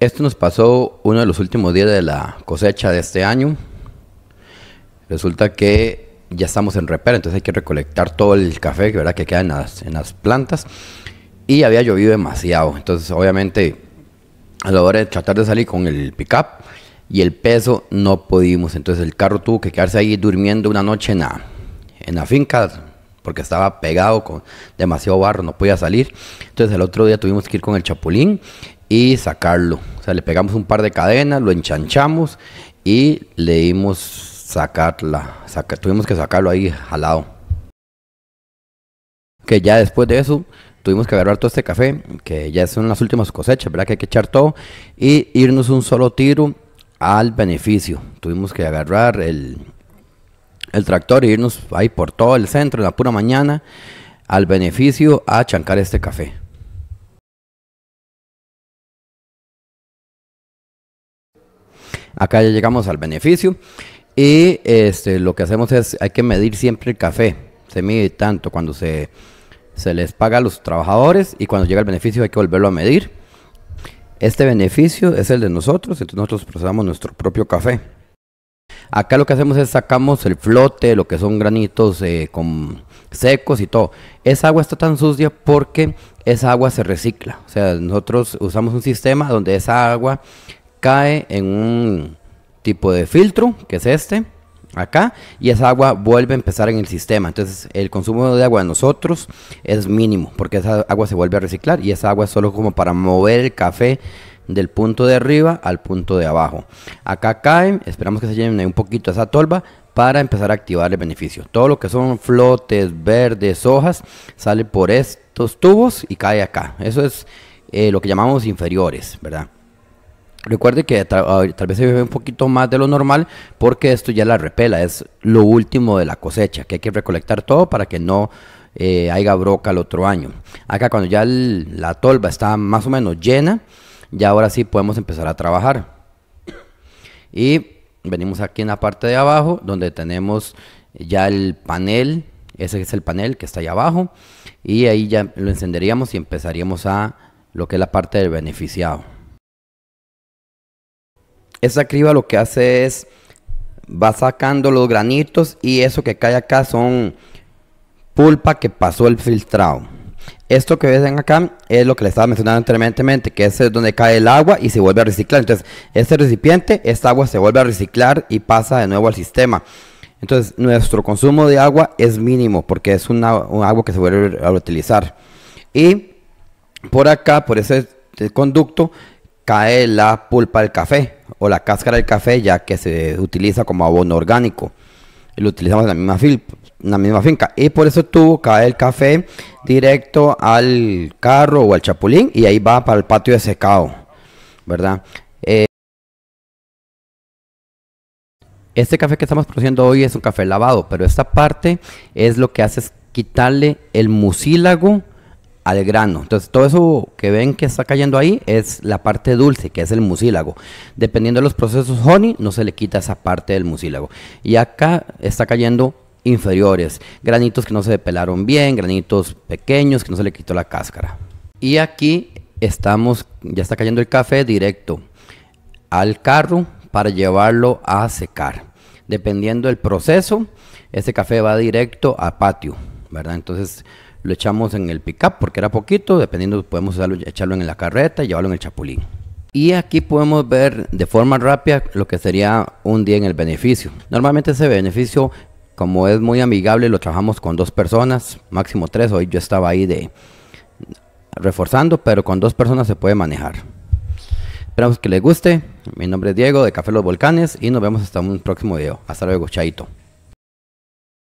Esto nos pasó uno de los últimos días de la cosecha de este año. Resulta que ya estamos en repera, entonces hay que recolectar todo el café ¿verdad? que queda en las, plantas. Y había llovido demasiado, entonces obviamente a la hora de tratar de salir con el pickup y el peso no pudimos. Entonces el carro tuvo que quedarse ahí durmiendo una noche en la, en la finca porque estaba pegado con demasiado barro, no podía salir. Entonces el otro día tuvimos que ir con el chapulín y sacarlo. O sea, le pegamos un par de cadenas, lo enchanchamos y le dimos sacarla. tuvimos que sacarlo ahí jalado. Que ya después de eso tuvimos que agarrar todo este café, que ya son las últimas cosechas, ¿verdad? Que hay que echar todo y irnos un solo tiro al beneficio. Tuvimos que agarrar el, el tractor y irnos ahí por todo el centro en la pura mañana al beneficio a chancar este café. Acá ya llegamos al beneficio y este, lo que hacemos es, hay que medir siempre el café. Se mide tanto cuando se, se les paga a los trabajadores y cuando llega el beneficio hay que volverlo a medir. Este beneficio es el de nosotros, entonces nosotros procesamos nuestro propio café. Acá lo que hacemos es sacamos el flote, lo que son granitos eh, con secos y todo. Esa agua está tan sucia porque esa agua se recicla. O sea, nosotros usamos un sistema donde esa agua cae en un tipo de filtro, que es este, acá, y esa agua vuelve a empezar en el sistema. Entonces, el consumo de agua de nosotros es mínimo, porque esa agua se vuelve a reciclar y esa agua es solo como para mover el café del punto de arriba al punto de abajo. Acá caen, esperamos que se llene un poquito esa tolva para empezar a activar el beneficio. Todo lo que son flotes, verdes, hojas, sale por estos tubos y cae acá. Eso es eh, lo que llamamos inferiores, ¿verdad? Recuerde que tal, vez se ve un poquito más de lo normal porque esto ya la repela, es lo último de la cosecha, que hay que recolectar todo para que no eh, haya broca el otro año. Acá cuando ya la tolva está más o menos llena, ya ahora sí podemos empezar a trabajar. Y venimos aquí en la parte de abajo donde tenemos ya el panel, ese es el panel que está ahí abajo y ahí ya lo encenderíamos y empezaríamos a lo que es la parte del beneficiado. Esa criba lo que hace es va sacando los granitos y eso que cae acá son pulpa que pasó el filtrado esto que ven acá es lo que les estaba mencionando anteriormente, que es donde cae el agua y se vuelve a reciclar. Entonces, este recipiente, esta agua se vuelve a reciclar y pasa de nuevo al sistema. Entonces, nuestro consumo de agua es mínimo porque es un agua que se vuelve a utilizar. Y por acá, por ese eh, conducto, cae la pulpa del café o la cáscara del café ya que se utiliza como abono orgánico. Lo utilizamos en la misma, en la misma finca. Y por eso tuvo, cae el café directo al carro o al chapulín y ahí va para el patio de secado, ¿verdad? Eh, este café que estamos produciendo hoy es un café lavado, pero esta parte es lo que hace es quitarle el mucílago al grano. Entonces, todo eso que ven que está cayendo ahí es la parte dulce, que es el mucílago. Dependiendo de los procesos honey, no se le quita esa parte del mucílago. Y acá está cayendo inferiores, granitos que no se pelaron bien, granitos pequeños que no se le quitó la cáscara. Y aquí estamos, ya está cayendo el café directo al carro para llevarlo a secar. Dependiendo del proceso, ese café va directo a patio, ¿verdad? Entonces lo echamos en el pickup porque era poquito, dependiendo podemos echarlo en la carreta y llevarlo en el chapulín. Y aquí podemos ver de forma rápida lo que sería un día en el beneficio. Normalmente ese beneficio como es muy amigable, lo trabajamos con dos personas, máximo tres. Hoy yo estaba ahí de reforzando, pero con dos personas se puede manejar. Esperamos que les guste. Mi nombre es Diego de Café Los Volcanes y nos vemos hasta un próximo video. Hasta luego, chaito.